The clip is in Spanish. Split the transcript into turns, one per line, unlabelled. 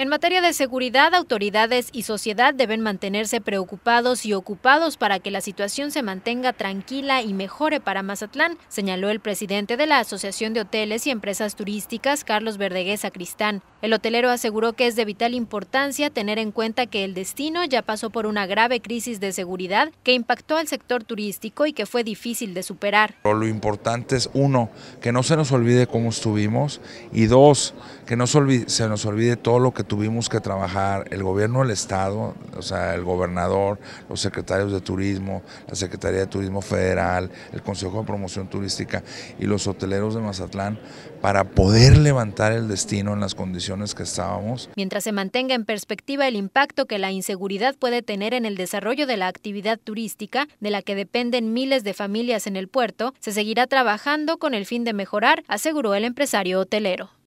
En materia de seguridad, autoridades y sociedad deben mantenerse preocupados y ocupados para que la situación se mantenga tranquila y mejore para Mazatlán, señaló el presidente de la Asociación de Hoteles y Empresas Turísticas, Carlos Verdegués Acristán. El hotelero aseguró que es de vital importancia tener en cuenta que el destino ya pasó por una grave crisis de seguridad que impactó al sector turístico y que fue difícil de superar.
Lo importante es, uno, que no se nos olvide cómo estuvimos y dos, que no se nos olvide todo lo que tuvimos que trabajar el gobierno del estado, o sea, el gobernador, los secretarios de turismo, la Secretaría de Turismo Federal, el Consejo de Promoción Turística y los hoteleros de Mazatlán para poder levantar el destino en las condiciones que estábamos.
Mientras se mantenga en perspectiva el impacto que la inseguridad puede tener en el desarrollo de la actividad turística, de la que dependen miles de familias en el puerto, se seguirá trabajando con el fin de mejorar, aseguró el empresario hotelero.